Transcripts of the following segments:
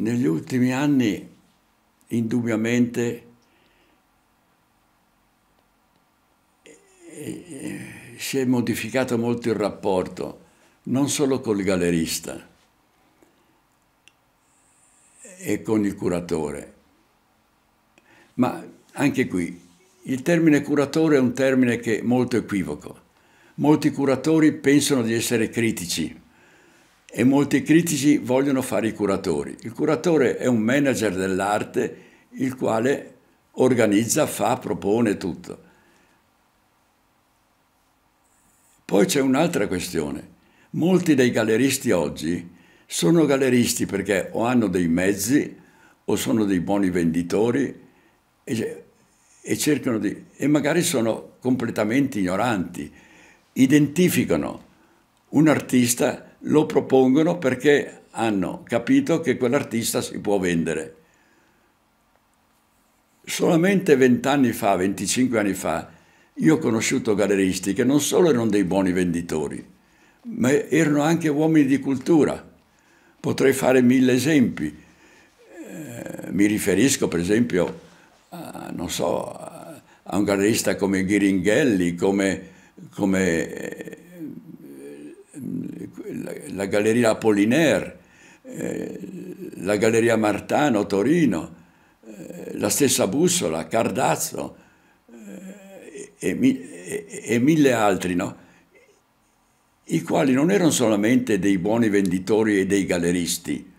Negli ultimi anni, indubbiamente, si è modificato molto il rapporto, non solo col gallerista e con il curatore, ma anche qui il termine curatore è un termine che è molto equivoco. Molti curatori pensano di essere critici e molti critici vogliono fare i curatori. Il curatore è un manager dell'arte il quale organizza, fa, propone tutto. Poi c'è un'altra questione. Molti dei galleristi oggi sono galleristi perché o hanno dei mezzi o sono dei buoni venditori e, e cercano di... e magari sono completamente ignoranti. Identificano un artista lo propongono perché hanno capito che quell'artista si può vendere. Solamente 20 anni fa, 25 anni fa, io ho conosciuto galleristi che non solo erano dei buoni venditori, ma erano anche uomini di cultura. Potrei fare mille esempi. Eh, mi riferisco per esempio a, so, a un gallerista come Ghiringhelli, come, come eh, la, Galleria Apollinaire, eh, la Galleria Martano, Torino, eh, la stessa Bussola, Cardazzo eh, e, e, e, mille altri, no? i quali non erano solamente dei buoni venditori e dei galleristi,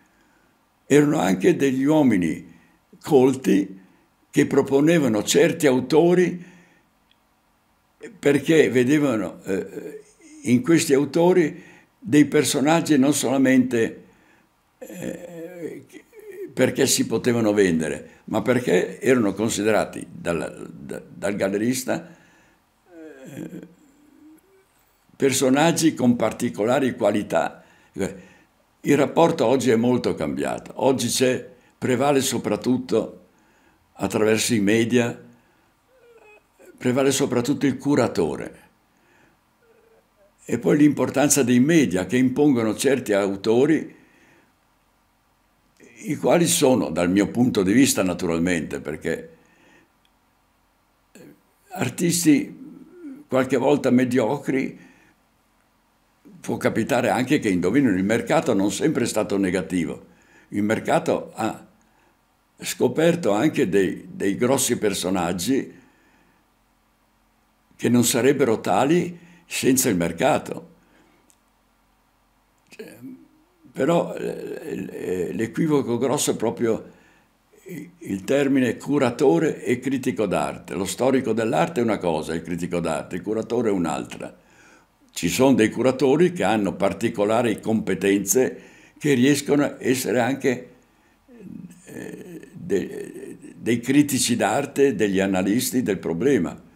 erano anche degli uomini colti che proponevano certi autori perché vedevano in questi autori dei personaggi non solamente eh, perché si potevano vendere, ma perché erano considerati dal, dal gallerista eh, personaggi con particolari qualità. Il rapporto oggi è molto cambiato, oggi prevale soprattutto attraverso i media, prevale soprattutto il curatore e poi l'importanza dei media che impongono certi autori, i quali sono, dal mio punto di vista naturalmente, perché eh, artisti qualche volta mediocri, può capitare anche che indovinino, il mercato non sempre è stato negativo, il mercato ha scoperto anche dei, dei grossi personaggi che non sarebbero tali senza il mercato. Cioè, però eh, eh, l'equivoco grosso è proprio il termine curatore e critico d'arte. Lo storico dell'arte è una cosa, il critico d'arte, il curatore è un'altra. Ci sono dei curatori che hanno particolari competenze che riescono a essere anche eh, dei critici d'arte, degli analisti del problema.